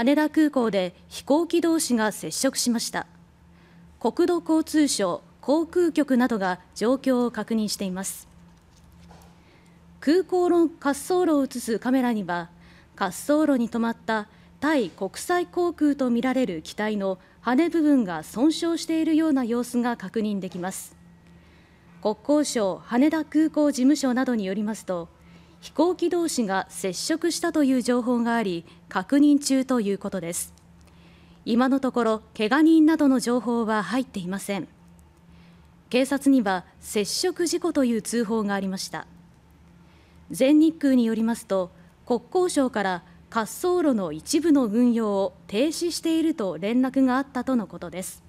羽田空港で飛行機同士が接触しました国土交通省航空局などが状況を確認しています空港の滑走路を映すカメラには滑走路に止まったタイ国際航空とみられる機体の羽部分が損傷しているような様子が確認できます国交省羽田空港事務所などによりますと飛行機同士が接触したという情報があり確認中ということです今のところけが人などの情報は入っていません警察には接触事故という通報がありました全日空によりますと国交省から滑走路の一部の運用を停止していると連絡があったとのことです